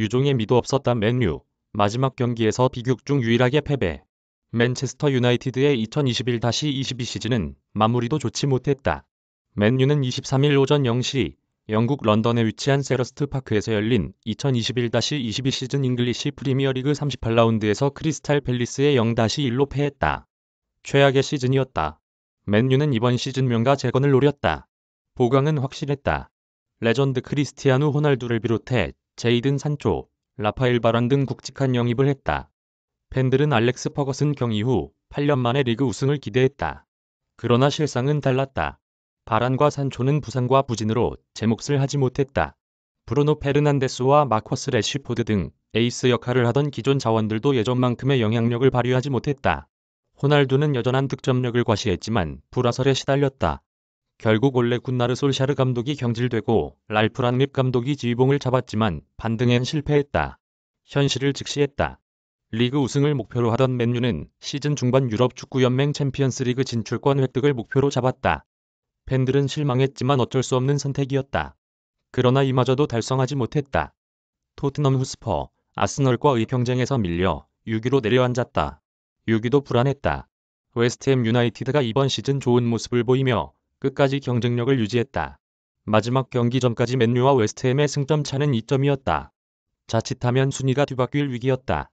유종의 미도 없었던 맨유. 마지막 경기에서 비극 중 유일하게 패배. 맨체스터 유나이티드의 2021-22 시즌은 마무리도 좋지 못했다. 맨유는 23일 오전 0시 영국 런던에 위치한 세러스트 파크에서 열린 2021-22 시즌 잉글리시 프리미어리그 38라운드에서 크리스탈 팰리스에 0-1로 패했다. 최악의 시즌이었다. 맨유는 이번 시즌 명가 재건을 노렸다. 보강은 확실했다. 레전드 크리스티아누 호날두를 비롯해 제이든 산초, 라파엘 바란 등 굵직한 영입을 했다. 팬들은 알렉스 퍼거슨 경 이후 8년 만에 리그 우승을 기대했다. 그러나 실상은 달랐다. 바란과 산초는 부상과 부진으로 제 몫을 하지 못했다. 브루노 페르난데스와 마커스 레시포드 등 에이스 역할을 하던 기존 자원들도 예전만큼의 영향력을 발휘하지 못했다. 호날두는 여전한 득점력을 과시했지만 불화설에 시달렸다. 결국 올레 군나르 솔샤르 감독이 경질되고 랄프 란립 감독이 지휘봉을 잡았지만 반등엔 실패했다. 현실을 직시했다. 리그 우승을 목표로 하던 맨유는 시즌 중반 유럽 축구연맹 챔피언스 리그 진출권 획득을 목표로 잡았다. 팬들은 실망했지만 어쩔 수 없는 선택이었다. 그러나 이마저도 달성하지 못했다. 토트넘 후스퍼, 아스널과의 경쟁에서 밀려 6위로 내려앉았다. 6위도 불안했다. 웨스트햄 유나이티드가 이번 시즌 좋은 모습을 보이며 끝까지 경쟁력을 유지했다. 마지막 경기 전까지 맨유와 웨스트햄의 승점 차는 2점이었다. 자칫하면 순위가 뒤바뀔 위기였다.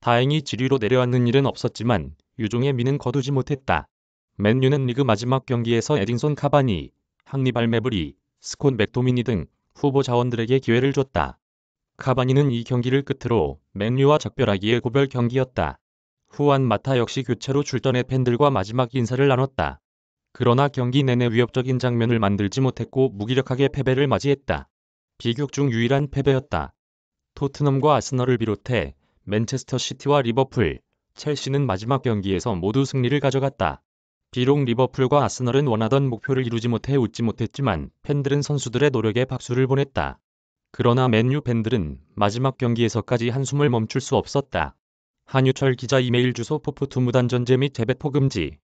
다행히 지리로 내려앉는 일은 없었지만 유종의 미는 거두지 못했다. 맨유는 리그 마지막 경기에서 에딘손 카바니, 항리발 메브리, 스콘 맥도미니 등 후보 자원들에게 기회를 줬다. 카바니는 이 경기를 끝으로 맨유와 작별하기에 고별 경기였다. 후안 마타 역시 교체로 출전해 팬들과 마지막 인사를 나눴다. 그러나 경기 내내 위협적인 장면을 만들지 못했고 무기력하게 패배를 맞이했다. 비극 중 유일한 패배였다. 토트넘과 아스널을 비롯해 맨체스터 시티와 리버풀, 첼시는 마지막 경기에서 모두 승리를 가져갔다. 비록 리버풀과 아스널은 원하던 목표를 이루지 못해 웃지 못했지만 팬들은 선수들의 노력에 박수를 보냈다. 그러나 맨유 팬들은 마지막 경기에서까지 한숨을 멈출 수 없었다. 한유철 기자 이메일 주소 포프투 무단전제 및 재배포 금지